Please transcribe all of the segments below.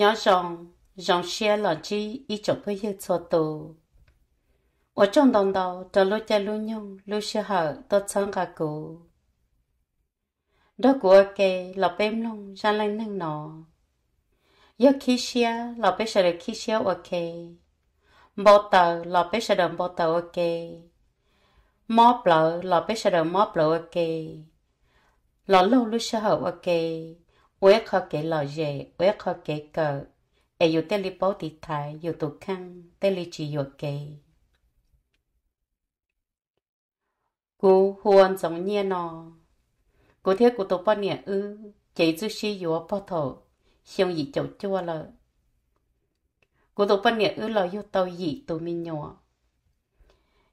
nhớ rằng rằng xe là chi ý chỗ cái hiệu cho tù ở trong đồng đầu cho lúc cha lúc nhung lúc xe hở tôi chẳng cả cụ đó của kê là bếm lông ra lên nâng nọ giờ khí xe là bé sẽ được khi xe ok bao tờ là bé sẽ được bao tờ ok móp lợ là bé sẽ được móp lợ ok lọ lâu lúc xe hở ok uế khó kể lò dề uế khó kể cờ e yu tê li bó tì thái yu tù khăn tê li chỉ yu kê cú huân giống nhiên nọ gu thiết gu tù bó nhẹ ư chỉ chú xí yu bó thổ xiong yi chậu chua lợ gu tù bó nhẹ ư lò yu tàu yi tù mi nhỏ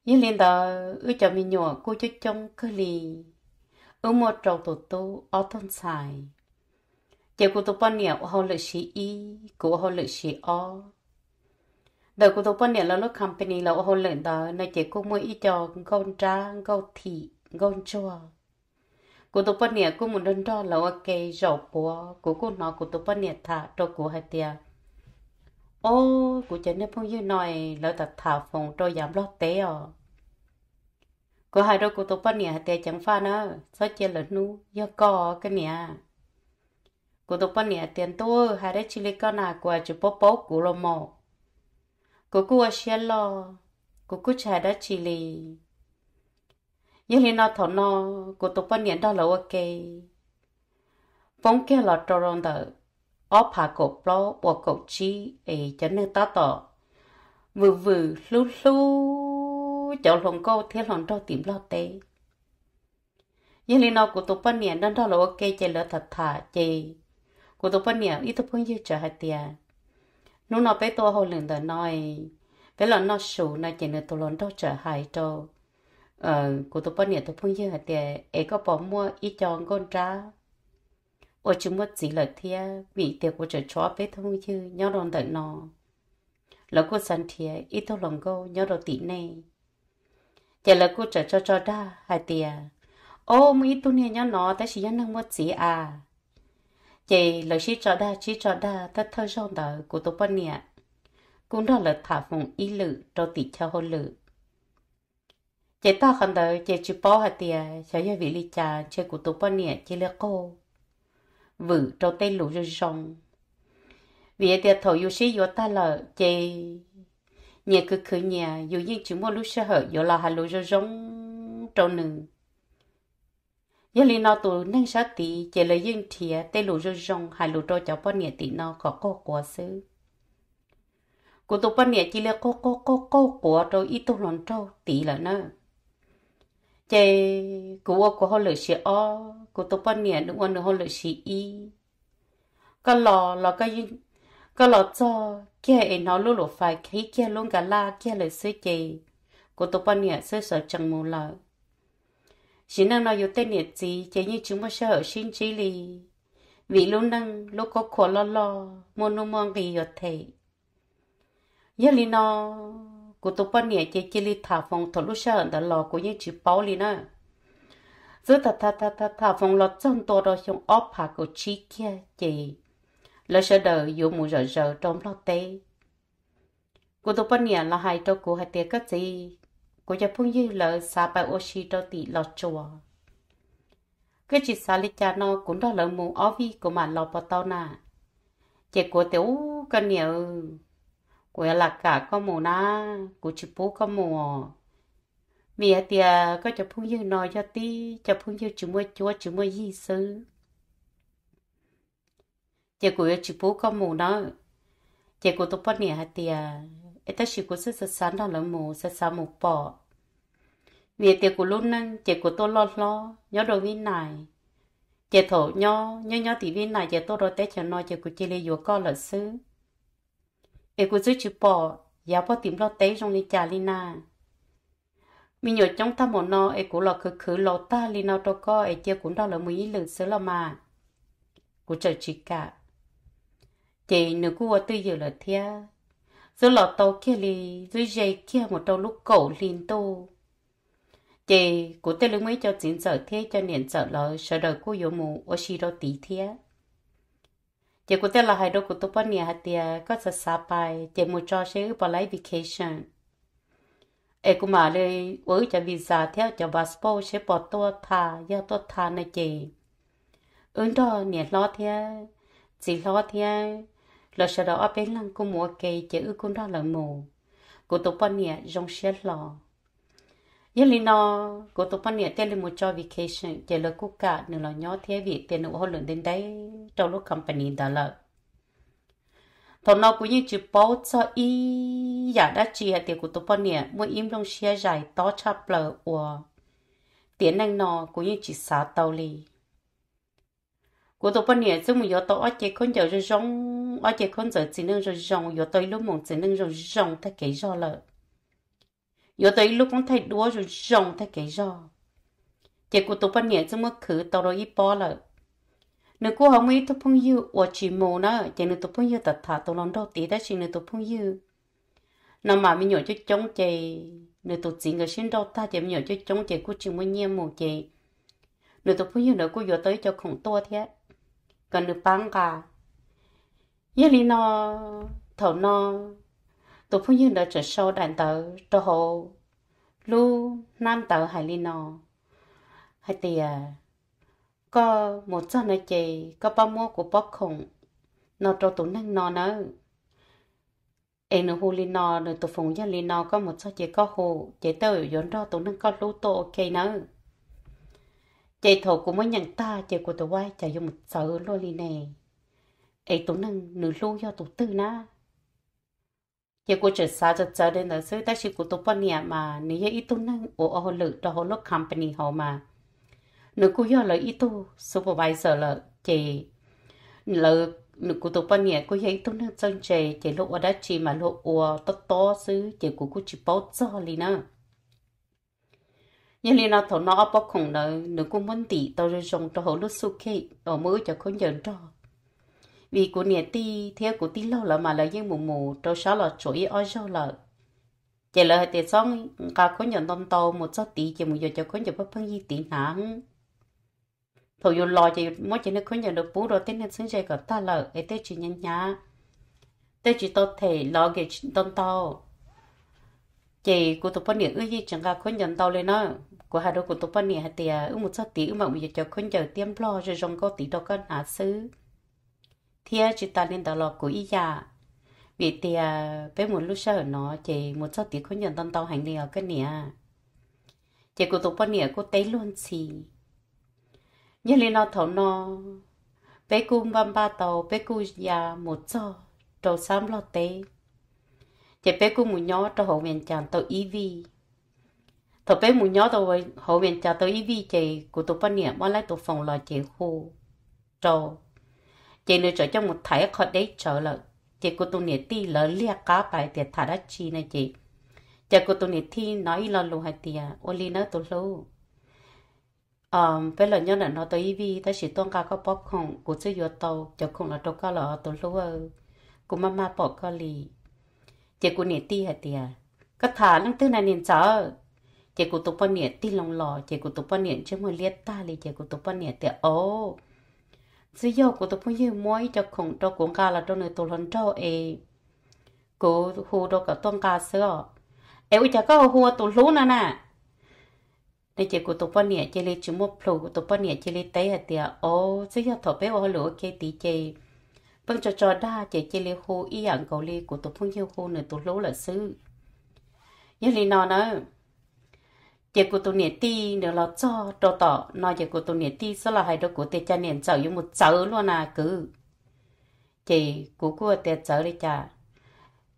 yi liên đó ư cho mi nhỏ gu chú chông cơ lì ư mua trầu tù tù ở thôn xài giờ cô tôi bận nhiều họ lợi sĩ y cô họ lợi sĩ o đời cô tôi bận nhiều là lúc company là họ lợi đó này giờ cô mới ít cho con trá con thị con chua cô tôi bận nhiều cô muốn đơn đó là ok giàu búa cô cô nói cô tôi bận nhiều thả cho cô hai tia ô cô chỉ nên phong như nói là tập thả phòng cho giảm lót té à cô hai đôi cô tôi bận nhiều hai tia chẳng pha nữa sao chơi là nu do co cái nè cô tục bận nhẹ tiền tu hai đấy chỉ lấy con nào của chụp bố bố cú lô mò cô cú ở xe lo cô cú chả đã chỉ lì nhưng khi nó thọ nó cô tục bận nhẹ đó là ok phong kia là trâu rong đỡ ó phá cổ bó bỏ cổ chi ấy cho nên ta tỏ vừa vừa lú lú cháu lòng câu thế lòng trâu tìm lo tê nhưng lý nào của tụi bà nè đang đó là ok chơi lỡ thật thà chơi của tôi bên ít tôi bên dưới chờ hạt tiề nó bé tôi hồi lần đó nói bé là nó sủ nó chỉ là tôi lần đó hai đâu ờ của tôi bên nhà tôi bên dưới ấy có bỏ mua ít chọn con trá ở chúng mất gì là thia vì tiệc của trời chó bé thôi chứ nhau đòn đợt nó là cô sẵn ít tôi lòng cô nhau đồ tỉ này chả là cô cho cho đa hai tiề ô mấy tu này nhau nó ta chỉ nhân năng mất à chị lời chỉ cho đa chỉ cho đa ta thơ rong đỡ của tổ bọn nè cũng đó là thả vùng ý lự cho tỷ cho hôn lự chị ta khẩn đỡ chị chỉ bỏ hạt tìa cho gia vị ly trà chơi của tổ bọn nè chị lê cô vự cho tay lũ rơi rong vì tìa thổ yêu sĩ yêu ta là chị nhà cứ cứ nhà dù như chỉ mua lúc sơ hở yêu là hà lũ rơi rong trâu nương giờ lên nó tụ nên sát tí chỉ là những thìa tê lù rơ rong hay lù trôi cháu bao nhiêu tì nó có có quá sư cô tụ bao nhiêu chỉ là cô cô cô cô của rồi ít tụ lòn trâu tì là nó chỉ cô cô họ lựa xe o cô tụ bao nhiêu đúng anh họ lựa xe y cái lò lò cái những cái lò cho kia nó lù lù phải khi kia luôn cả la kia lựa xe chỉ cô tụ bao nhiêu sẽ sợ chẳng mù lợi chỉ năng nó yếu tên nhiệt gì chế như chúng mà sợ ở xin chỉ lì vì lúc năng lúc có khổ lo lo môn nó mong gì yếu thế giờ lì nó của tôi bao nhiêu chế chỉ lì thả phòng thổ lúc sợ đã lo của những chữ bảo lì nó, giờ thả thả thả thả thả phong lo trong tôi đó trong óp hạ của chi kia chế là sợ đợi yếu mù rờ rờ trong lo tê của tôi bao nhiêu là hai trâu của hai tiệc cái gì cô cho phun như là xa bài ô chi đâu tỷ lọt chùa cứ chỉ xa lịch cha nó cũng đó lỡ mù ở vi của mà lọ bò tao nà chị của tiểu cân nhiều của là cả có mù na cô chụp bố có mù mẹ thì có cho phun như nói cho tí cho phun dư chỉ mua chúa chỉ mua gì sư chị của chị bố có mù nó chị của tôi bắt nè thì ta chỉ có sự sáng đó lỡ mù sẽ sáng mù bỏ vì tiệc của luôn nâng chị của tôi lo lo nhớ đồ viên này chị thổ nho nhớ nhớ tỷ viên này chị tôi rồi té chờ nói chị của chị lấy vừa co lợn xứ e của dưới chữ bỏ giáo bỏ tìm lo té trong đi trà lina mình nhớ trong ta một nó e của lọ khử khử lọ ta lina đâu có e chia cũng đó là mấy lượn xứ là mà của trời chỉ cả chị nữ của tôi giờ là thế, rồi lọ tàu kia li dưới dây kia một đầu lúc cổ liền tô chị cụ tê lưu mấy cho chính sở thế cho nền sở lỡ sở đời cô yếu mù ô xì đô tí thế chị cụ tê là hai đô cụ tụ bọn nhà hạt tìa có sở xa bài chị mù cho sẽ ở bỏ lấy vacation ê cụ mà lê ứ cho visa theo cho passport sẽ bỏ tua thà do tua thà này chị ứng đó nền lo thế chị lo thế lỡ sở đó ở bên lăng cô mua kê chị ư cũng đó là mù cụ tụ bọn nhà rong xe lò yên lì nó cô tôi phân nhiệt tiền lên một cho vacation chỉ là cô cả nửa là nhỏ thế vì tiền nửa hơn lượng đến đấy trong lúc company đã lợ thọ nó cũng như chữ bao cho y giả đã chỉ hạt tiền của tôi phân nhiệt mỗi im trong xe dài to chắp lợ của tiền năng nó cũng như chỉ xả tàu lì của tôi phân nhiệt chúng mình yếu tố ở chỉ con giờ rong ở chỉ con giờ chỉ năng rồi rong yếu tố lúc mong chỉ năng rồi rong thay cái do lợ 有的一路工太多就让太给让，结果多半年这么去到了一包了。nếu cô không mấy tôi phong yêu, và chỉ mồ nó, chỉ nếu tôi phong yêu thật thà tôi lòng đâu tí đã chỉ nếu tôi phong yêu, nằm mà mình nhỏ cho chống chị, nếu tôi chỉ người xin đâu ta chỉ mình nhỏ cho chống chị, cô chỉ muốn nhiên mồ chị, nếu tôi phong yêu nữa cô vừa tới cho khổng to thế, còn nếu bán cả, giờ đi nó thầu nó tổ phụ dương đã trở sâu đàn tờ cho hồ lu nam tờ hải li nò hay tìa à, có một cho nó chì có ba mua của bóc khủng nó cho tủ năng nó nữa em nó hồ li nò rồi tổ phụ dương li nò có một cho chì có hồ chế tờ dọn ra tủ năng có lú tổ ok nữa chế thổ của mỗi nhận ta chế của tổ quay chạy dùng một sợ lo li này ấy tủ năng nửa lu do tổ tư na giờ cô chỉ sao cho chờ đến là sự ta chỉ của tập bọn nhà mà nếu như ít tôi năng ở ở lự đó họ lúc company họ mà nếu cô giờ là ít tu supervisor là chị ừ, là nếu cô tập bọn nhà cô giờ ít tôi năng chân chị chị lúc ở đó chỉ mà lúc ở to to chứ chị của cô chỉ bao giờ liền nữa nhưng liền nó thằng nó ở bắc nữa nếu cô muốn tỷ tao rồi dùng cho họ lúc suki ở mới cho con nhận cho vì của nè ti theo của ti lâu là mà là những mù mù trâu sáu là chỗ ý oi sâu là chỉ là tiền xong cả có nhận tôm tô một số tí chỉ một giờ cho có nhận bắp phân gì tí nắng thầu dù lo chỉ mỗi chỉ nó có nhận được bú rồi tên nên sinh ra gặp ta là ấy tết chỉ nhân nhá tết chỉ tốt thể lo cái chuyện tôm tô chỉ của tụi bạn ước gì chẳng cả có nhận tao lên nó của hai đô của tụi bạn nè hai tiền ước một số tí ư mà một giờ cho có nhận tiêm lo rồi rong có tí đâu có nã xứ thia chỉ ta nên đào lọ của ý vì thì bé một lúc sau nó chỉ một số tí có nhận tâm tao hành lý cái nè chỉ cô tụ bên nè cô tế luôn xì nhớ lên nó thấu nó bé cô băm ba tàu bé cô già một số trâu xám lo té chỉ bé cô mù nhó trâu hậu viện chàng tàu ý vi thầu bé mù nhó tàu hậu viện chàng tàu ý vi chỉ cô tụ bên nè mà lại tụ phòng lo chỉ khô trâu chị lựa chọn cho một thái khó đấy trở lợ chị cô tu niệm ti lỡ lia cá bài tiệt thả đất chi này chị chị cô tu niệm thi nói là lù hai tiệt ô li nữa tôi lù um với lần nhớ là nó tới vi ta chỉ tuân cá có bóp không của chơi vô tàu cho không là đâu có lỡ tu lù của mama bỏ có lì chị cô niệm ti hai tiệt cái thả lăng tư này niệm sợ chị cô tu bao niệm ti lòng lò chị cô tu bao niệm chứ mà liệt ta lì chị cô tu bao niệm tiệt ô 只要我都朋友买就空着广告了，就能多人找诶。我胡着个当家事哦，诶，我这个胡都路了呢。你这个多半年这里这么铺，多半年这里待下点哦，只要头被我留给地界，本着着大这这里胡一样够哩，我都朋友胡能多路了事。有你哪能？giờ cô tôi niệm ti nếu là cho đồ tỏ nói giờ cô tôi niệm ti sau là hai đồ của tê cha niệm chậu như một chậu luôn à cứ chị của cô tê chậu đi cha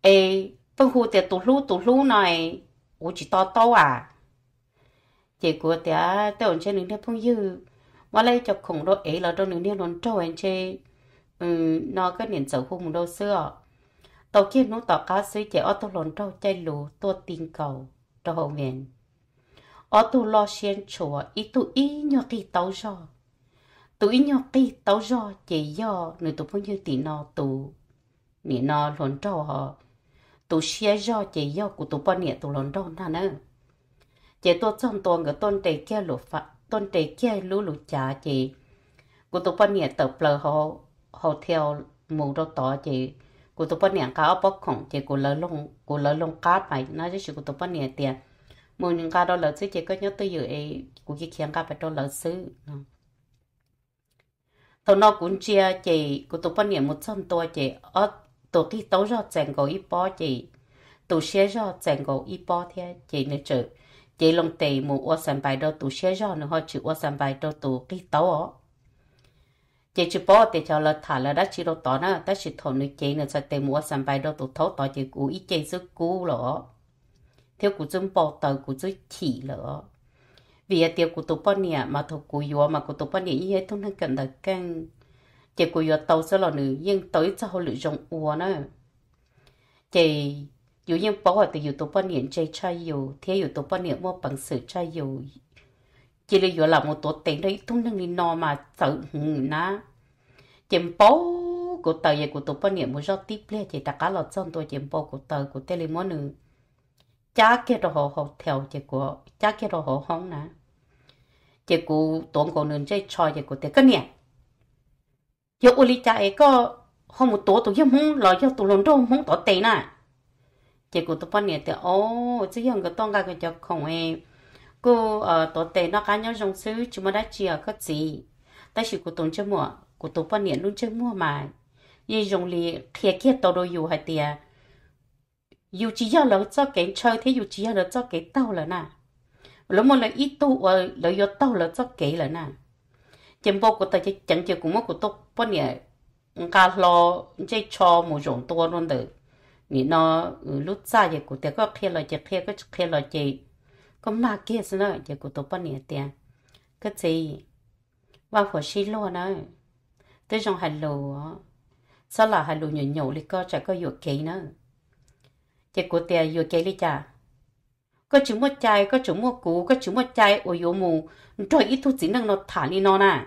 ê phân khu tê tụ lú tụ lú này u chỉ to to à chị của tê tê ổn trên đường phong dư mà lấy cho khổng đồ ấy là đồ đường điên đồn trâu anh chị, ừ nó cái niệm chậu khu một đồ xưa tàu kia nó tàu cá sứ chị ô tô lồn trâu chay lù tua tiền cầu trâu hậu miệng ở tu lo xiên chùa ít tu ý nhỏ kỳ tấu gió, tu ý nhỏ kỳ tấu gió chỉ do người tu bao như tỷ nọ tu nị nọ lốn trâu họ tu xia do chỉ do của tu bao nhiêu tu lốn trâu na nữa chỉ tôi trong tôi người tôn tề kia lũ phật tôn tề kia lũ lũ trả chỉ của tôi bao nhiêu tập lờ họ họ theo mù đâu tỏ chỉ của tôi bao nhiêu cá bóc khổng chỉ của lỡ lông của lỡ lông cá mày nói chứ của tôi bao nhiêu tiền một những cái đó là chứ chỉ có nhớ tới giờ ấy của cái khiến cái phải đó là chứ thầu nó cũng chia chị của tụi bọn niệm một trăm tuổi chị ở tụi cái tấu ra chèn cầu ít bao chị tụi xe ra chèn cầu ít bao thế chị nữa chứ chị lòng tề một ô sản bài đó tụi xe ra nữa họ chữ ô sản bài đó tụi cái tấu ó chị chỉ bỏ thì cho là thả là đã chỉ đồ tỏ nữa đã chỉ thầu nữa chị nữa sẽ tìm một ô sản bài đó tụi thấu tỏ chị cũ ý chị sức cũ rồi theo cụ dân bỏ tờ cụ dân chỉ lỡ vì tiêu cụ tụ bao nhiêu mà thuộc cụ yếu mà cụ tụ bao nhiêu như thế thôn hàng cần đặt căng chỉ cụ yếu tàu sẽ là nữ nhưng tới cho họ lựa chọn uo nữa chỉ dù nhưng bỏ ở từ yếu tụ bao chơi chơi yếu thế yếu tụ bao nhiêu mua bằng sự chơi yếu chỉ là yếu là một tổ tiền đấy thôn năng đi nò mà sợ hùng ná chỉ bỏ của tờ vậy của tụ bao nhiêu mua rau tiếp lên chỉ tất cá là trong tôi chỉ bỏ của tờ của tê lên món nữa cha kia đó họ họ theo chỉ của cha kia đó họ không nè chỉ của tuần còn nên chơi chơi chỉ của thế cái nè giờ ô li cha ấy có không một tổ tụi em không lo cho tụi lớn đâu không tổ tệ nè chỉ của tụi con nè thì ô chứ hàng cái tông cái cái cho không ấy cô ở ờ, tổ tệ nó cá nhau trong xứ chúng mà đã chia cái gì ta chỉ của tuần chưa mua của tụi con nè luôn chưa mua mà như dùng li kia kia tổ đồ dù hay tiền dù chỉ do lỡ cho cái chơi thế dù chỉ do lỡ cho cái tàu là nè lỡ mà lỡ ít tu ở lỡ do tàu lỡ cho cái là nè chẳng bao của ta chỉ chẳng chịu cũng mất của tôi bao nhiêu cả lo chỉ cho một rộng to luôn được nghĩ nó lúc xa vậy của tôi có khi là chỉ khi có khi là chỉ có mà kia xin nữa chỉ của tôi bao nhiêu tiền cái gì và phải xin luôn nữa tới trong hành lô sao là hành lô nhỏ nhỏ thì có chạy có dục kỳ nữa chỉ có tiền yêu cái lý cha có chú một trái, có chú một cú có chú một trái ôi yêu mù rồi ít thu chỉ năng nó thả đi nó nè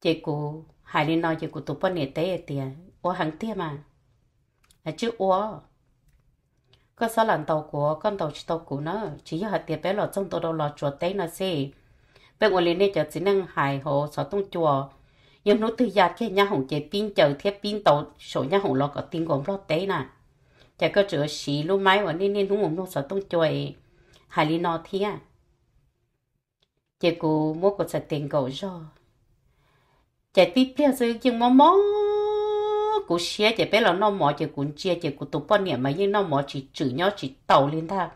chỉ có hai đi nó chỉ có tụ bên nè tế tiền ô hàng tiền mà là chữ ô có sao lần tàu của con tàu chỉ tàu của nó chỉ cho hạt tiền bé lọ trong tàu đầu lọ chuột tế nó xì bé ngồi lên đây chờ chỉ năng hài hồ sợ tung chùa nhưng nó từ già cái nhà hồng chế pin chờ thép pin tàu số nhà hồng lọ có tiền gồm lọ tế nè chả có chỗ xí lúc máy và nên nên hùng hùng nó sợ tông chơi hải lý nó thế à chỉ cô mua cô sợ tiền cầu cho, chả tiếp theo sự chừng mò mò cú xé chả bé là nó mò chả cũng chia chả cô tụp bao nhiêu mà nhưng nó mò chỉ chữ nhau chỉ tàu lên ta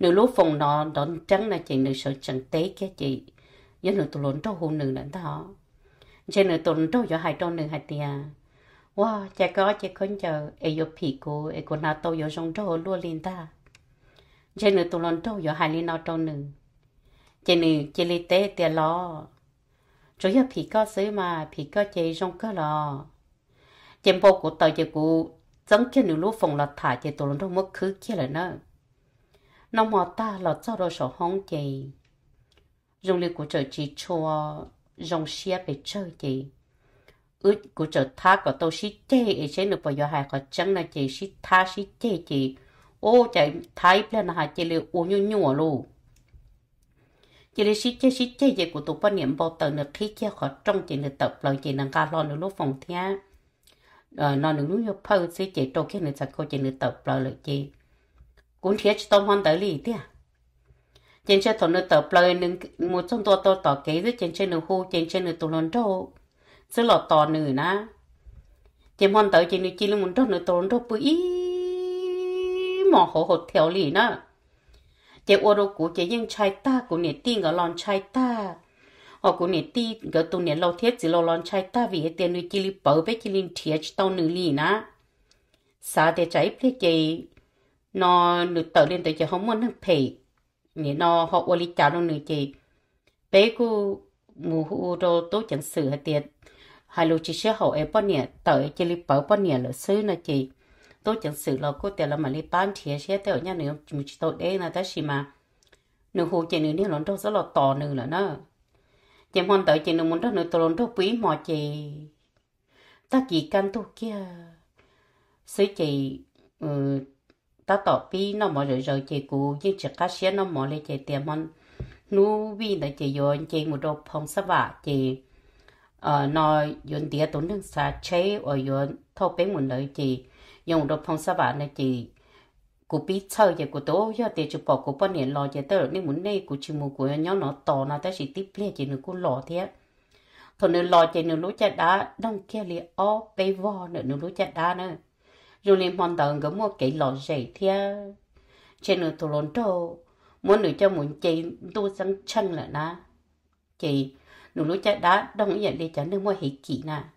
nửa lúc phòng nó đón trắng là chị nửa sợ chẳng tế kia chị nhưng nửa tụi lớn đâu hùng nửa nữa đó trên nửa tụi lớn đâu cho hai đâu nửa hai tiền 哇，这个这个就哎有屁股，哎个那都有上头落脸的，这呢都弄头有海里那头呢，这呢这里得得了，主要皮哥水嘛，皮哥这上个了，这包谷到这个整天牛路风了塔，这都弄头没去去了呢，那么大了走到手红这，用力骨折几处，用血被折的。ư cú chờ tha có tàu xí tê ấy chế lục bảo hai có chẳng là chế xí tha xí tê chế ô chạy thái plan là hai chế liệu ô nhu nhu luôn, chế liệu xí tê xí tê chế của tụ quan niệm bao tờ nực khi chia khó trong chế nực tập lời chế năng ca lo nửa lúc phòng thea ờ nó nửa lúc nhập phơi xí chế trâu khi nực sạch cô chế nực tập lời lời chế cũng thiết tông hoàn tới lì thế à trên xe thằng nực tập lời nực một trong tua tôi tỏ kế với trên xe nực hô trên xe nực tụ lon trâu sư lọt tò nữ na chém hòn tới trên nữ chỉ lưu muốn trốn nữ trốn trốn bụi mỏ hồ hột theo lì nữa chế ô đô cũ chế nhưng chai ta của nè tin ở lon chai ta họ của nè tin gỡ tụ nè lâu thiết chỉ lâu lon chai ta vì hết tiền nữ chỉ li bở bé chỉ li thiệt tao nữ lì na xa để trái phía chế nó nữ tờ lên tới chế không muốn năng phê nè nó họ ô li chào nó nữ chế bé cô mù hù đô tố chẳng xử hết tiền hai lúc chị sẽ hậu em bao nhiêu tới chỉ lấy bảo bao nhiêu là xứ nè chị tôi chẳng sự là cô tiền là mà lấy bán thì sẽ tới nhà nữa chúng chỉ tôi đây là ta xí mà nửa hồ chị nửa đi lon đâu rất là to nửa là nó chị muốn tới chị nửa muốn đâu nửa tôi lon đâu quý mọi chị ta chỉ căn tôi kia xứ chị ừ, ta tỏ pi nó mọi rồi rồi chị cụ nhưng chỉ cá sẽ nó mọi lấy chị tiền món nu vi là chị rồi chị một đồ phong sa chị ờ nó địa tốn đường xa chế ở ờ, dùng thô bé một nơi chỉ dùng đồ phong sa bà này chỉ cụ bị chơi giờ cụ tố giờ chụp bỏ cụ bao nhiêu lo giờ tới nên muốn này cụ chỉ mua cụ nhau nó to nó ta chỉ tiếp liền chỉ nó lo thế thôi nó lo chỉ nó lúa chặt đá đông kia liền ó bé vò nữa nó lúa chặt đá nữa rồi liền mòn tầng có mua cái lò dày thế trên nó thổ muốn nữa cho muốn chị tu sang chân lại na chị nụ lũ cha đã đông yên đi chả nước mua hỉ kỳ nà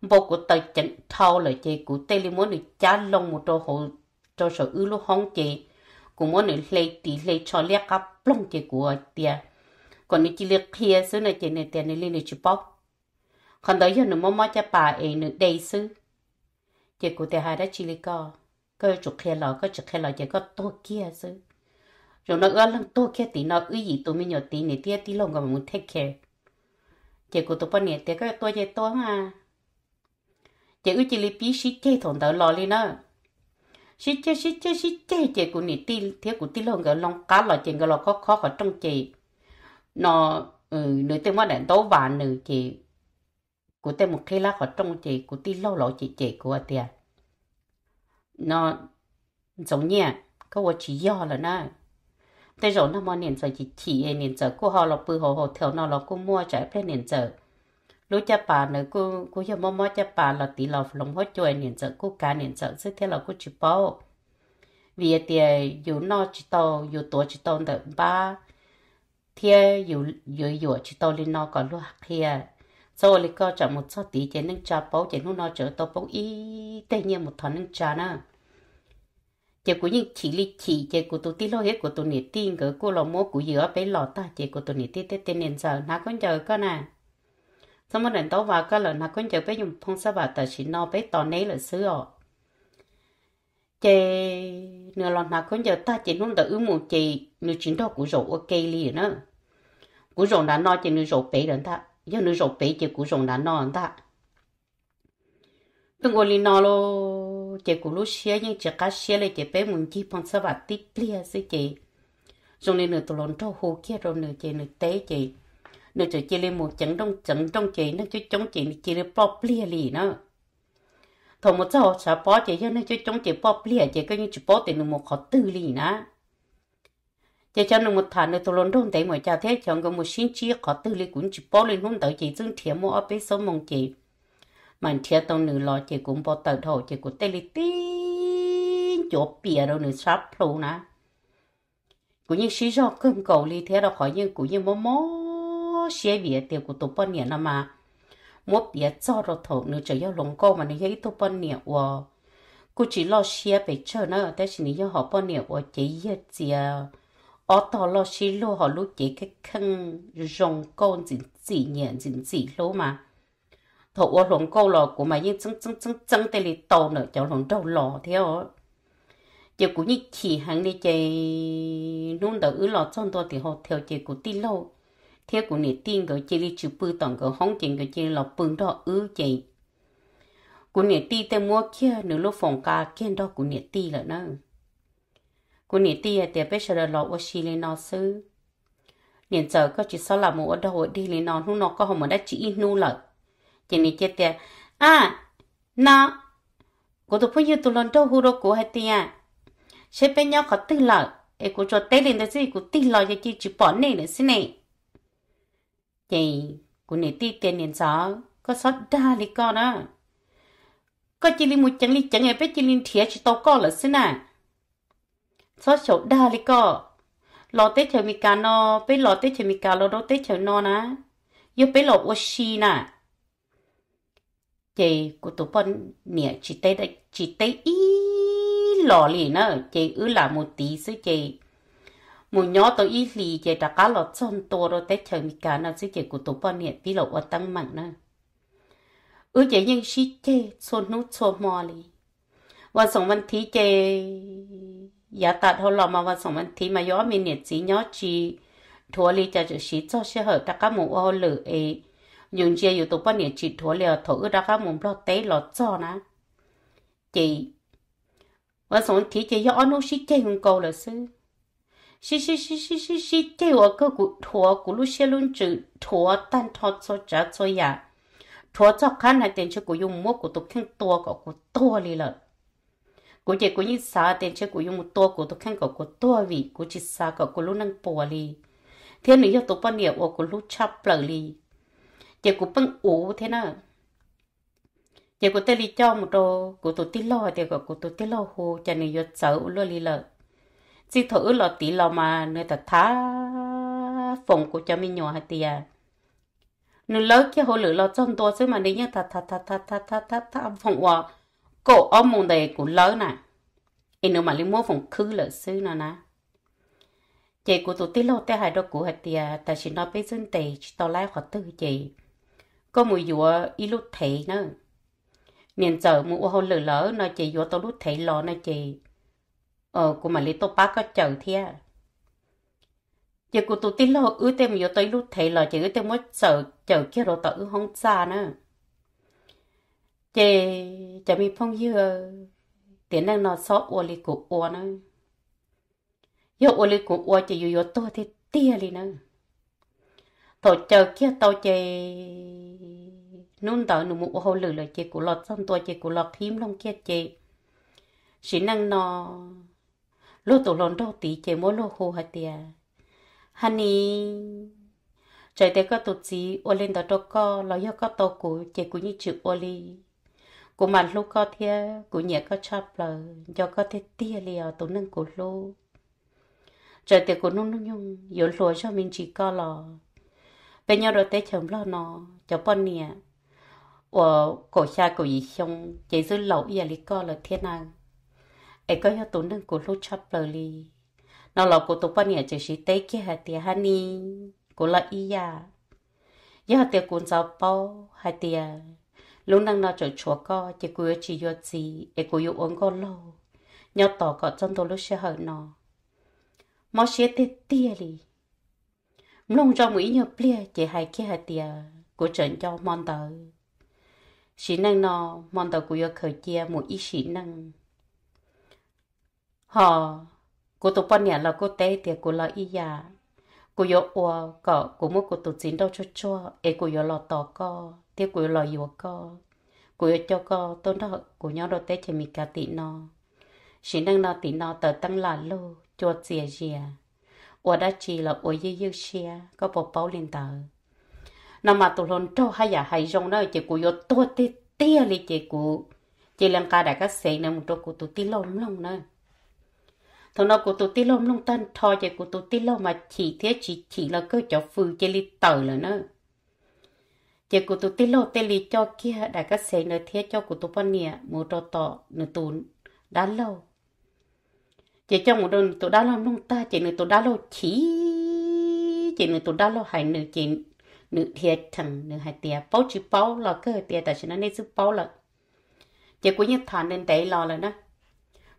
bộ của tờ chẩn thâu lời chê của tê li muốn được cha lông một trò hồ trò sở ư lô hong chê của muốn được lấy tỷ lấy cho liệt cả plong chê của tia còn nếu chỉ liệt kia xứ này chê này tiền này lên này chụp bóc còn đó giờ nữa mò mò chả bà ấy nữa đầy xứ chê của tê hai đã chỉ liệt co có chụp khe lò có chụp khe lò chê có to kia xứ rồi nó ưa lăng to kia tí nó ư gì tôi mới nhớ tí này tia tí lông còn muốn take care chị của tôi bọn nhẹ tiếc cái tôi chị tôi mà chị ư chị lấy bí xí chê thổn đỡ lò lên nữa xí chê xí chê xí chê chị của nhẹ tí theo của tí lông gỡ lông cá lò chị gỡ lò khó khó khó trong chị nó ừ nửa tiếng mà đèn tố và nửa chị của tên một khi lá khó trong chị của tí lâu lâu chị chị của tiền nó giống như à, có chỉ do là nó tới rồi năm mua nền giờ chỉ chỉ nền giờ cô họ lọc bự hồ hồ theo nó lọc cô mua trái phê nền giờ lúc cha bà nữa cô cô cho mua mua cha bà là tí là lòng hết chuối nền giờ cô cá nền giờ rất thế là cô chịu bao vì tiền dù nó chỉ to dù tổ chỉ to được ba thì dù dù dù chỉ to lên nó còn lúc kia sau này co chọn một số tí chế nâng cha bao chế nó nó chở to bao y tây nhiên một thằng nâng cha nữa chỉ có những chỉ lý chỉ chỉ có tôi tin lo hết của tôi nể tin cái cô lo mô của giữa bên lọ ta chỉ có tôi nể tin tết tết nên giờ nó con chờ cái này sau một lần tối vào cái là nó con chờ bé dùng phong sa vào tại chỉ nó bé tò nấy là xứ ọ chị nửa lọ nó con chờ ta chỉ luôn đợi ưu một chị nửa chuyện đó của rổ ok liền nữa của rổ đã nói chị nửa rổ bé đến ta giờ nửa rổ bé chị của rổ đã nói ta đừng có lý nó luôn chị cũng lúc xia nhưng chị cá xia lại chị bé muốn chi phong sao bà tít lia xí chị rồi nên nửa tụi lon hồ kia rồi nửa chị nửa té chị nửa chị chị lên một chấn trong chấn trong chị nó chú chống chị chị lên bóp lia lì nó thằng một cháu chả bỏ chị cho nên chú chống chị bóp lia chị coi như chị bỏ tiền một khó tư lì nó chị cho nên một thằng nửa tụi lon trâu mọi cha thế chẳng có một xin chi khó tư lì cũng chị bỏ lên không tới chị dưng thiệt mua ở bên sông mong chị mà chia tông nữ lo chỉ cũng bỏ tờ thổ chỉ cũng tê li tí chỗ bìa đâu nữ sắp luôn nè cũng như xí do cơm cầu li thế đâu khỏi nhưng cũng như mó mó xe bìa tiền của tụ bao nhiêu mà mó bìa cho rồi thổ nữ chỉ yêu lồng câu mà nữ thấy tụ bao nhiêu 喎 cũng chỉ lo xe bị chờ nó ở đây chỉ nữ yêu họ bao nhiêu 喎 chỉ yêu chỉ ở đó lo xí lô họ lúc chỉ cái khăn rong con chỉ chỉ nhện chỉ chỉ lô mà thổ ô lồng câu lò của mà yên chân chân chân chân tê lì tàu nữa cho lồng đầu lò thế theo chỉ cũng như chỉ hàng đi chơi nôn đầu ứ lò trong đó thì họ theo chơi của tí lâu theo của nị tiên cái chơi đi chụp bự toàn cái hóng chuyện cái chơi lò bự đó ứ chơi của nị ti tê mua kia nửa lúc phòng ca kia đó của nị ti là nó của nị ti là tiền bây giờ lò ô xì lên nó sư liền giờ có chỉ sao làm một ở đâu đi lên nó lúc nó có hôm mà đã chỉ in nu lại chỉ nên chết tiệt à na cô tụi bây giờ tụi lần đầu hú đó cô hay tiệt sẽ bên nhau có tư lợi ấy cũng cho tê lên đó gì cô tư lợi cho chị chụp bỏ này nữa xin này chị cô này ti tiền nên sao có sót đa đi con đó có chỉ li một chẳng li chẳng ai biết chỉ li thiệt chỉ tao có là xin à sót chỗ đa đi con lò tết chờ mi cá nó bé lò tết chờ mi cá lò tết chờ nó nè, yêu bé lò ô xì nè chị của tụi bọn nè chị tây đây chị tây ý lò lì nữa chị ư là một tí sư chị một nhỏ tôi ý lì chị đã cá lọt chân to rồi tết chờ mi cá nữa sư chị của tụi bọn nè tí lọ ở tăng mạnh nữa ư chị nhưng chị chị xôn nút xôn mò lì วันสองวันที่เจอย่าตัดเขาหลอมาวันสองวันที่มาย้อมีเนียจีย้อจีทัวรีจะจะชีจ้อเชื่อเหอะตะก้าหมูเอาหรือเอ nhưng chia yếu tố bao nhiêu chỉ thua liều thổ ư đã các mồm lo tế lo cho nè chị vẫn sống thì chị yêu nó xí chơi hung cầu là sư xí xí xí xí xí xí chơi ở cơ cụ thua cụ lúc xe luôn chữ thua tan thọ cho trả cho ya thua cho khăn này tiền cho cụ dùng mua cụ tục khen tua của cụ tua đi lợn cụ chỉ cụ như xa tiền cho cụ dùng một tua cụ tục khen của cụ tua vì cụ chỉ xa của cụ lúc năng bùa đi thế nữa yêu tố bọn nhiêu của cụ lúc chắp lợn đi chỉ có bưng ủ thế nào chỉ có tê đi cho một đồ của tổ tí lo thì có của tổ tí lo hồ cho nên yo sợ lo lì lợ chỉ thử lo tí lo mà nơi ta thá phòng của cho mình nhỏ hay tiệt nó lỡ kia hồ lửa lo trong tôi chứ mà nếu như thật thật thật thật thật thật thật thật phòng hòa cổ ông mong đầy của lỡ nè em nếu mà lấy mua phòng khứ lỡ sư nè nè chị của tôi tí lâu tới hai đôi của hạt tiệt ta chỉ nói với dân tề chỉ tao lái khỏi tư chị có mùi dùa ít lúc thấy nữa nên giờ mùa hồ lửa lỡ nó chỉ dùa tao lúc thấy lo nó chỉ ờ của mà lấy tao bác có chờ thế giờ của tôi tin lo ư tem dùa tao lúc thấy là chỉ ư tem mới sợ chờ kia rồi tao ư không xa nữa chị chả mi phong dưa tiền đang nó xót ô li cụ ô nữa giờ ô li của ô chỉ dùa tao thì tia li nữa tổ chờ kia tàu chơi nôn tàu nụ mụ hồ lử lời chơi của lọt xong tôi chơi của lọt phím long kia chơi chỉ năng nó lô tổ lòn đâu tí chơi mỗi lô hồ hạt tiề honey trời tế có tụt gì ô lên tàu đâu có lo yêu có tổ của chơi của như chữ ô li của mà lô có thế của nhẹ có chắp lờ do có thế tia liều tổ nâng của lô trời tế của nôn nôn nhung yếu lúa cho mình chỉ có lò bây giờ tôi tết chấm lo nó cho bọn nè ở cổ xa cổ gì xong chỉ giữ lẩu giờ lý co là thiên năng ấy có hiệu tốn đừng của lúc chấp lời li nó là của tụ bọn nè chỉ xí tết kia hạt tiền hani của là ý ya giờ hạt tiền cuốn giáo bao hạt tiền lúc năng nó chỗ chúa co chỉ cứ chỉ yo gì ấy cứ yo uống co lâu nhớ tỏ có chân tôi lúc sẽ hở nó mà sẽ tết tiền đi nông cho mũi nhớ plea chỉ hai kia hai tia của trận cho mon tờ xin năng nó mon tờ của yêu khởi chia một ý sĩ năng họ cô tụ bọn nhà là cô té thì của là ý già cô yêu ua cọ cô mua cô tụ chín đâu cho cho e cô yêu lò tò co tiếc cô lò yêu co cô yêu cho co tôn đó cô nhau đâu té chỉ mì cà tị nó xin năng nó tị nó tờ tăng là lô cho chia chia 我的只了我也有些个不保领导。那么多人都还也还用那结果要多的点的结果，这两家大家谁能多过多的弄弄呢？thằng nó của tụi tí lông lông tan thò chạy của tụi tí lông mà chỉ thế chỉ chỉ là cứ cho phù chỉ li tờ là nữa, chạy của tụi tí lông tê li cho kia đại các xe nữa thế cho của tụi bọn nè mua cho tọ nửa tún đã lâu chỉ cho một đơn tụi đã lo nông ta chỉ người tụi đã lo chỉ chỉ người tụi đã lo hải nữ chỉ nữ thiệt thằng nữ hải tiệt bao chữ bao là cơ tiệt tại cho nó nên chữ bao là chỉ có như thằng nên đấy lo là đó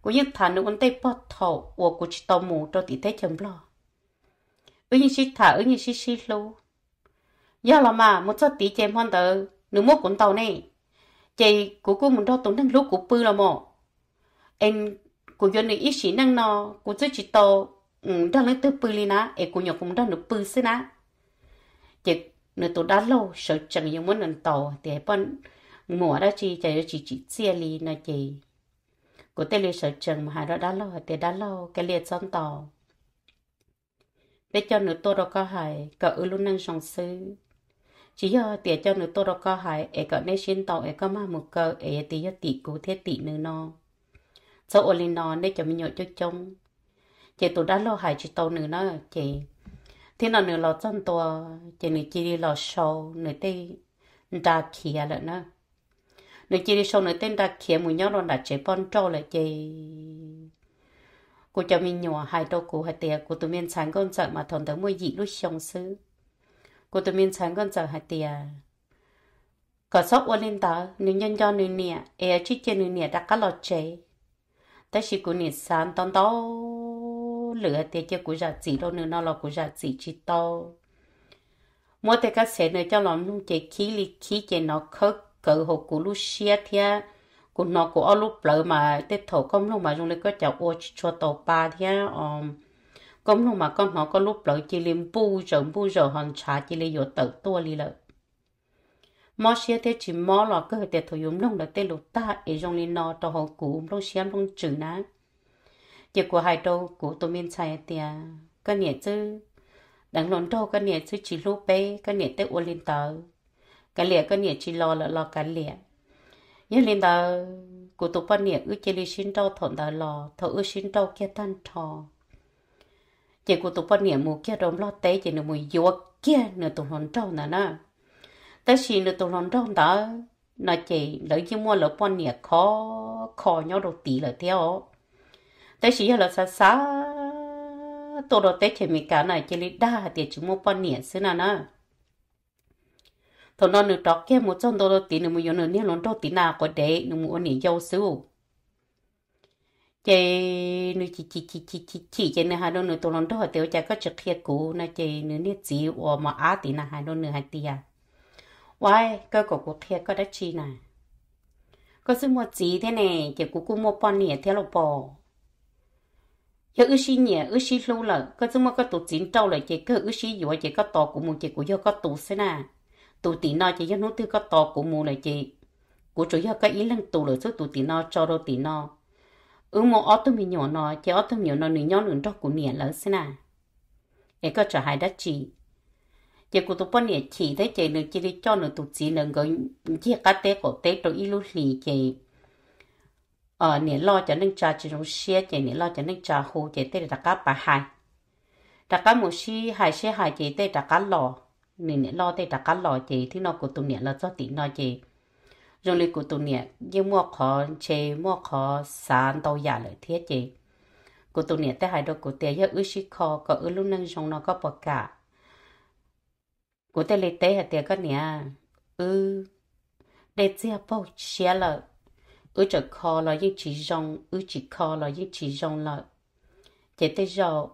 có như thằng nữa con tay bao thầu của của chị tàu mù cho tí thế chấm lo ứng như chị thả ứng như chị chị lo giờ là mà một số tí chém hoàn tử nữ mốt cuốn tàu này chị của cô mình đo tốn năng lúc của pư là mỏ em cô vô nơi ý xí năng nó cô chơi chỉ to ừ đó lấy tư bự lên á em cô nhậu cũng đó nó bự xí ná chứ nó tổ đã lâu sợ chẳng những muốn ăn to thì hãy bọn ngủ chì chị chạy chỉ chỉ chia li nó chì, cô tên liền sợ chẳng mà hai đó đã lâu thì đã lâu cái liệt son to bé cho nửa tô đó có hại cậu ư luôn năng sòng sư chỉ do tiệt cho nửa tô đó có hại e cậu nên xin tàu e cậu mà một cỡ e tí cho tỷ cố thế tỷ nữa nó sau ô linh nó để cho mình nhậu cho trông chị tụi đã lo hại chị tàu nữa nó chị thế nào nữa lo chân tàu chị nữa chị đi lo sâu nữa tê đa kia lại nữa nữa chị đi sâu nữa tên đa kia mùi nhau rồi đã chế bón trâu lại chị cô cho mình nhỏ hai đôi cô hai tiệt cô tụi mình sáng con sợ mà thằng tới mua dị lúc xong xứ cô tụi mình sáng con sợ hai tiệt có sốc ô lên tờ nếu nhân do nữ nè e chỉ chơi nữ nè đã cá lo chế ta chỉ cũng nên sáng tông tàu lửa thì cho cũng ra chỉ đâu nữa nó là cũng ra chỉ chỉ to mỗi thế các xe nữa cho lòng nung chế khí li khí chế nó khớ cỡ hồ của lúc xia thế của nó của ở lúc lỡ mà tết thổ công lúc mà dùng lấy có chào ô cho tàu ba thia công lúc mà con họ có lúc lỡ chỉ liêm bu rồi bu rồi hòn trà chỉ lấy vô tự tua li lợi mò xe thế chỉ mò lọ cơ hội để thổi yếm lông là tê lục ta ở trong lên nọ tàu hồ cũ lông xem lông chữ ná giờ của hai đầu của tôi mình xài tiề à, cái nhẹ chứ đằng lòn đầu cái nhẹ chứ chỉ lúc bé cái nhẹ tê ô linh tờ cái lẹ cái nhẹ chỉ lo là lo cái lẹ nhớ linh tờ của tôi bên nhẹ ước chỉ đi xin đâu thổi tờ lò thổi ước xin đâu kia tan trò. giờ của tôi bên nhẹ mù kia đồng lo té giờ nửa mùi yếu kia nửa tụi lòn trâu nè nè tới khi nó tụi nó trong đó nó chỉ lấy như mua lỡ bọn nhẹ khó khó nhau đầu tí lỡ theo tới giờ là xa xa tụi đầu tới chỉ mình cả này chỉ lấy đa thì chúng mua bọn nhẹ xưa nào nữa thằng nó nửa trọc kia một trong đầu tí nửa một yếu nửa nè lón đôi tí nào có đấy nửa một nửa dâu sữa chị nửa chị chị chị chị chị chị chị nửa hai đôi nửa tổ lón đôi tiêu chả có trực kia cũ nè chị nửa nè chị ồ mà á tí nà hai đôi nửa hai tí Why, cơ cổ cụ thiệt có đất chi nè. Có sự một gì thế này, chỉ cụ cụ mua bọn nhẹ thế lộ bò. chỉ ư xí nhẹ, ư xí lâu lợ, có sự một có tụ chín trâu lợ, chỉ cơ ư xí dùa, chỉ có tò cổ mù, chỉ cụ do có tụ xí nè. Tụ tí nọ chỉ dân hữu tư có tò cổ mù lợ chỉ. Cụ chủ do có ý lưng tụ lợ số tụ tí nọ cho đô tí nọ. Ư mô ớt tụ mì nhỏ nọ, chỉ ớt tụ mì nhỏ nọ nữ nhỏ nữ trò cổ nhẹ lỡ xí nè. Ê có trở hại đất chi giờ cô tụi bọn này chỉ thấy chị nên chỉ đi cho nó tụi chỉ nên gọi chỉ cá té cổ té trong ít lúc thì chị ờ nè lo cho nên cha chỉ trong xe chị nè lo cho nên cha hồ chị té là cá bà hai là cá một xí hai xe hai chị té là cá lò nè nè lo té là cá lò chị thì nó cô tụi nè là cho tí nó chị rồi lấy cô tụi nè như mua khó chị mua khó sàn tàu giả lợi thiết chị cô tụi nè té hai đôi cô té giờ ước xí khó có ước lúc nâng trong nó có bọc cả cô tê lê tê hả tê có nè ừ để chia bố chia là ư chỉ khó là những chỉ rong ư chỉ khó là những chỉ rong là chế tê giờ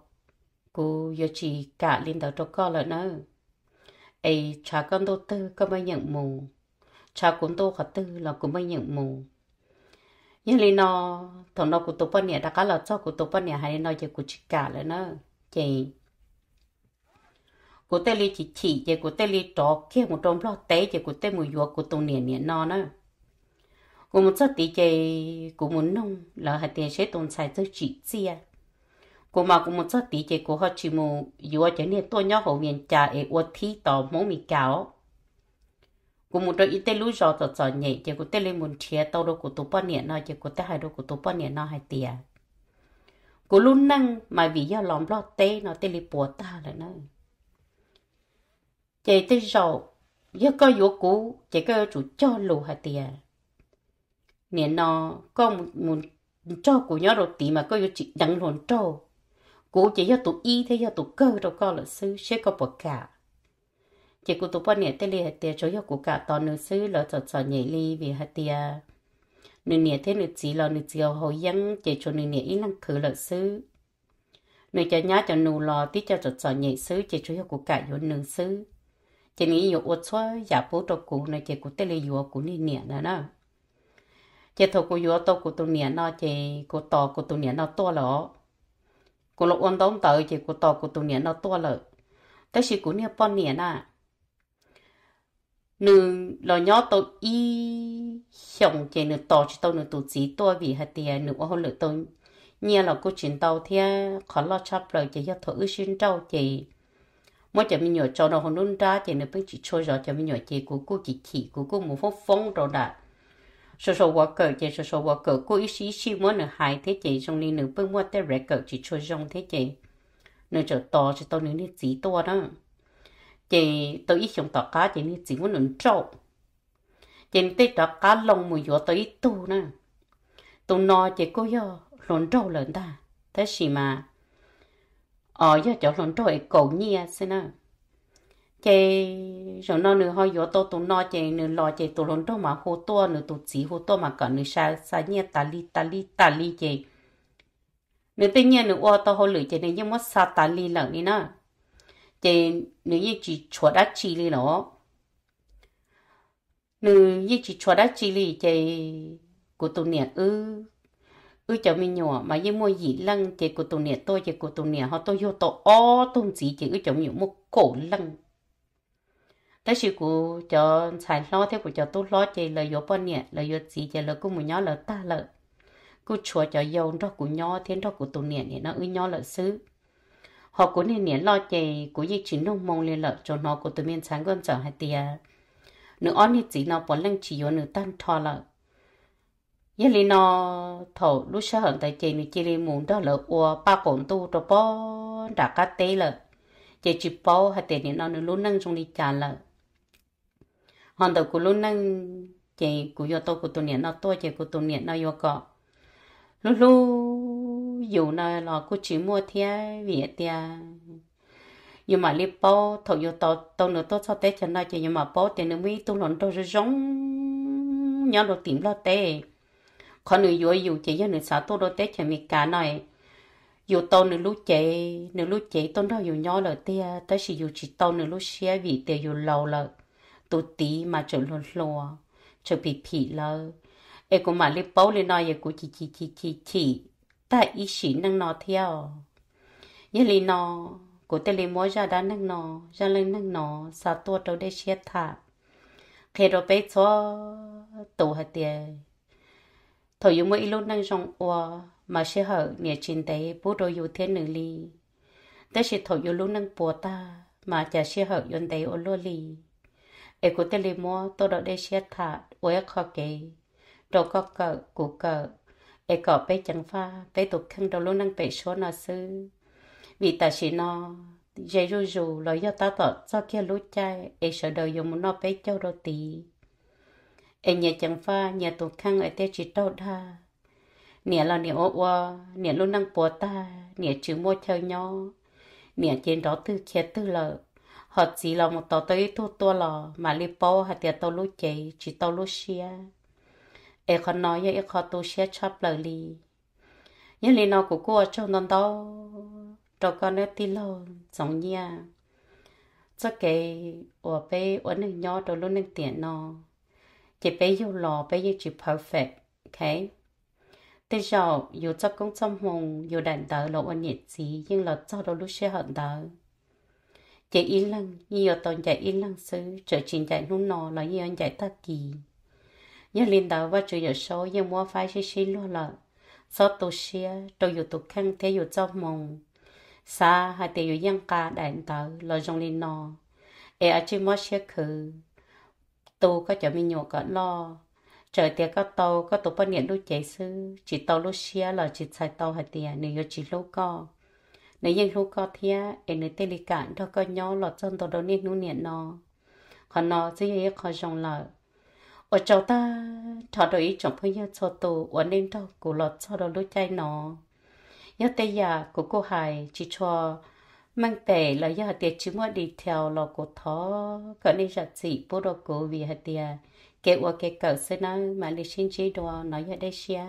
cô yo chỉ cả lên đầu cho con là nó ấy cha con tôi tư có mấy nhận mù cha cũng tôi khả tư là cũng mấy nhận mù nhưng lý nó thằng nó cũng tôi bận nhiêu đã cả là cho cũng tôi bận nhiêu hay nó chỉ của chỉ cả là nữa, chị cô tê li chỉ chỉ chị cô tê li trọ kia một trong lo té chị cô tê mùi yuộc cô tông niệm niệm no nữa cô một số tí chị cô muốn nông là hạt tiền sẽ tồn xài cho chị xia cô mà cô một số tí chị cô họ chỉ mù yuộc chị niệm tôi nhớ hậu viện cha, ấy uất thi tỏ mẫu mì cáo cô muốn đôi ít tê lú gió tỏ tỏ nhẹ chị cô tê li muốn chia tao đâu cô tụ bao niệm no chị cô tê hai đâu cô tụ bao niệm no hai tiền cô luôn năng mà vì do lòng lo tê nó tê li bùa ta lại nơi chị tới rồi giờ có vô cũ chị có chủ cho lù hả tiền nè nó có một, một cho của nhỏ rồi tí mà có vô chị đặng hồn cho cũ chị do tụ y thế do tụ cơ đâu có là sư sẽ có bậc cả chị cụ tụ bao nhiêu tên liền tiệt chỗ cho cụ cả to nữ sư là sợ sợ nhảy ly vì hạt tiệt nữ nhẹ thế nữ chỉ là nữ chiều hồi dân chị cho nữ nhẹ ý lăng khử là sư nữ cho nhá cho nụ lo tí cho sợ sợ nhảy sư chị cho do cả vô nữ sư chỉ nghĩ nhiều uất số giả bố cho cụ này chỉ cụ tê lê yếu cụ này nhẹ nữa nè chỉ thô cụ yếu to cụ tu nhẹ nó chỉ cụ to cụ tu nhẹ nó to lỡ, cụ lộc ôn đóng tờ, chỉ cụ to cụ tu nhẹ nó to lỡ, tới chỉ cụ nhẹ bon nhẹ nè nương lo nhỏ tôi y xong chỉ nương to chỉ tôi nương tu chỉ to vì hạt tiền nương ô lợ tôi nhẹ là cô chuyển tàu theo khó lo chấp lời chỉ cho thử ư xin tàu chỉ mỗi chả mình nhỏ cho nó không nôn ra thì nó bên chỉ chơi rồi chả mình nhỏ chỉ cố cố chỉ chỉ cố cố một phong phong rồi đã số số quả cờ chỉ số số quả cờ cố ý xí xí mỗi nửa hai thế chỉ trong này nửa bên mỗi tay rẻ cờ chỉ chơi rong thế chỉ nửa chỗ to chỉ to nửa nửa chỉ to đó chỉ tôi ý trong tọt cá chỉ nửa chỉ mỗi nửa trâu chỉ tới tọt cá lông mùi gió tới tu nè tôi nói chỉ cố yo lồn trâu lớn ta thế gì mà ở giờ chỗ lon trôi cổ nhia xem nào chè rồi nó nửa hơi gió to tụ nó chè nửa lo chè tụ lon trôi mà hô to nửa tụ chỉ hô to mà cả nửa sa sa nhẹ tà li tà li tà li chè nửa tên nhẹ nửa ô to hồ lửa chè nửa nhưng mà sa tà li lợn đi nó chè nửa như chỉ chua đã chỉ li nó nửa như chỉ chua đã chỉ li chè của tụ nè ư ư cho mình nhỏ mà như mua gì lăng thì của tụ nè tôi thì của tụ nè họ tôi vô tổ ó tung gì thì ư cho mình mua cổ lăng ta chỉ của cho xài lo theo của cho tôi lo thì là vô bao nè là vô gì thì là cũng muốn nhỏ là ta là cô chùa cho dâu đó của nhỏ thiên đó của tụ nè thì nó ư nhỏ là xứ họ cũng nên nè lo thì của dịch chỉ nông mong lên lợi cho nó của tụi miền sáng gần chợ hay tiệt nữa anh thì chỉ nó bỏ lăng chỉ vô nữa tan thò lợi giờ li nó thổ lúc sáng hôm tại chị nó chỉ li muốn đó là ua ba cổn tu cho bó đã cá tê là chị chỉ bó hay tiền nó nó luôn năng trong đi trả là hòn đầu của luôn năng chị của yo tôi của tôi nó tôi chị của tôi nó yo cọ lúc lúc dù nó là cô chỉ mua thia vì thia nhưng mà li bó thổ yo tôi tôi nó tôi cho tết cho nó chị nhưng mà bó tiền nó mới tôi nó tôi giống nhau đồ tìm lo tê còn nửa dối yếu chỉ cho nửa sáu tôi đôi tết cho mình cả này yếu tôi nửa lúc chế nửa lúc chế tôi đó yếu nhỏ là tia tới sự yếu chỉ tôi nửa lúc xe vì tia yếu lâu là tôi tí mà trở luôn lùa trở bị phì lơ e cũng mà lấy bao lên nói e cũng chỉ chỉ chỉ chỉ chỉ ta ý sĩ năng nó theo như lý nó của tên lý mỗi ra đã năng nó ra lên năng nó sao tôi đâu để xe thả khi rồi bé cho tụ hạt tiền thời dùng mấy lúc năng rong ua mà sẽ hở nhà trên tế bố đôi dù thế nữ li tế sẽ thời dùng lúc năng bùa ta mà chả sẽ hở yên tế ô lô li e cô tế li mua tôi đã đây sẽ thả ua khó kê đồ có cờ cụ cờ e cỏ bé chẳng pha bé tục khăn đầu lúc năng bể số nó sư vì ta chỉ nọ dây ru rù lo do ta tỏ cho kia lú chai e sợ đời dùng nó bé châu đô tì em nhà chẳng pha nhà tổ khăn ở tê chỉ tao đa nè là nè ô ô nè luôn năng bùa ta nè chữ mua chơi nhau nè trên đó tư chia tư lợ họ chỉ là một tàu tới thu to lò mà li po hạt tiền tao lú chạy chỉ tao lú xia em khó nói với em khó tu xia chắp lời li nhưng li nó của cô ở trong non đó cho con nó tí lò giống nha cho cái ở bên ở nơi nhỏ đó luôn nên tiền nó chỉ bé yêu lo bé yêu chỉ perfect ok thế giờ dù chấp công trong mong dù đàn tớ lộ ổn nhiệt gì nhưng là cho đôi lúc sẽ hận tớ chỉ yên lặng nhiều tuần chạy yên lặng xứ trở chuyện chạy nung nò là nhiều anh chạy ta kỳ nhớ liên tớ và chủ yếu số nhưng mua phải xí xí luôn là số tổ xe đồ dù tổ khăn thế dù trong mong xa hay tiền dù dân ca đàn tớ là dòng liên nò e ở trên mua xe khử tu có cho mình nhộn có lo trở tiền có tàu có tổ bao nhiêu đôi chạy sư chỉ tàu lúc xia là chỉ xài tàu hạt tiền nếu chỉ lúc có nếu như lúc có thì em nếu tên lịch cản đâu có nhau lọt chân tàu đâu nên nu niệm nó còn nó chỉ ấy khó dùng là ở cháu ta thọ đôi chồng phu nhân cho tù ở nên đâu cụ lọt cho đâu chạy nó nhớ tây già của cô hải chỉ cho mang tệ là do hạt tiệt chứ đi theo lo cổ thó có nên giặt gì bố đồ cổ vì hạt tiệt kẹo qua kẹo cậu sẽ nói mà đi xin chế đồ nói ở đây xia